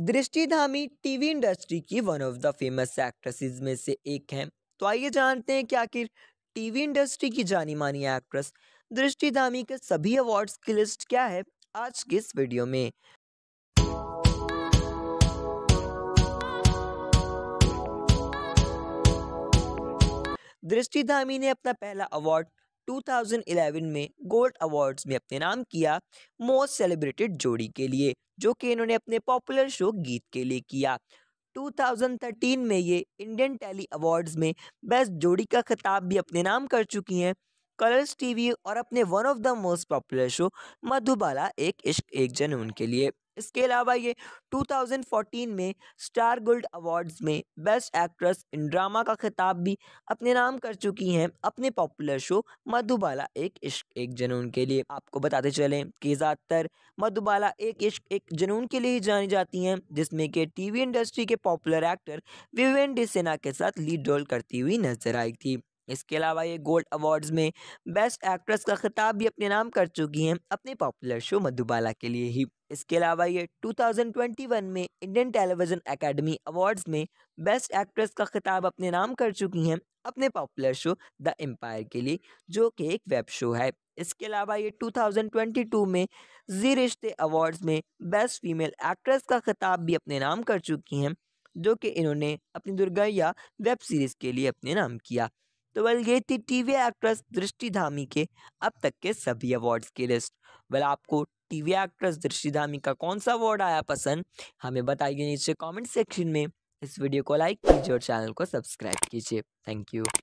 दृष्टि Dhami TV industry की one of the famous actresses में से एक हैं तो आइए जानते हैं कि आखिर टीवी इंडस्ट्री की जानी मानी एक्ट्रेस दृष्टि धामी के सभी अवार्ड्स की लिस्ट क्या है आज के इस वीडियो में दृष्टि धामी ने अपना पहला अवार्ड 2011 में गोल्ड अवार्ड्स में अपने नाम किया मोस्ट सेलिब्रेटेड जोड़ी के लिए जो कि इन्होंने अपने पॉपुलर शो गीत के लिए किया 2013 में ये इंडियन टैली अवार्ड्स में बेस्ट जोड़ी का खिताब भी अपने नाम कर चुकी हैं कलर्स टीवी और अपने one of the most popular show Madhubala Ek Ishq एक जन उनके लिए इसके अलावा ये 2014 में स्टार गोल्ड अवार्ड्स में बेस्ट एक्ट्रेस इन ड्रामा का खिताब भी अपने नाम कर चुकी हैं अपने पॉपुलर शो मधुबाला एक इश्क एक जनून के लिए आपको बताते चलें कि ज़्यादातर मधुबाला एक इश्क एक जनून के लिए ही जानी जाती हैं जिसमें कि टीवी इंडस्ट्री के पॉपुलर एक्टर विवेन डिसेना के साथ लीड रोल करती हुई नजर आई थी इसके अलावा ये गोल्ड अवार्ड्स में बेस्ट एक्ट्रेस का खिताब भी अपने नाम कर चुकी हैं अपने पॉपुलर शो मधुबाला के लिए ही इसके अलावा ये 2021 में इंडियन टेलीविज़न एकेडमी अवार्ड्स में बेस्ट एक्ट्रेस का खिताब अपने नाम कर चुकी हैं अपने पॉपुलर शो द एम्पायर के लिए जो कि एक वेब शो है इसके अलावा ये 2022 में जी रिश्ते अवार्ड्स में बेस्ट फीमेल एक्ट्रेस का खिताब भी अपने नाम कर चुकी हैं जो कि इन्होंने अपनी दुर्गैया वेब सीरीज़ के लिए अपने नाम किया तो वेल ये थी टीवी एक्ट्रेस दृष्टि धामी के अब तक के सभी अवार्ड्स की लिस्ट वेल आपको टीवी एक्ट्रेस दृष्टि धामी का कौन सा अवार्ड आया पसंद हमें बताइए नीचे कमेंट सेक्शन में इस वीडियो को लाइक कीजिए और चैनल को सब्सक्राइब कीजिए थैंक यू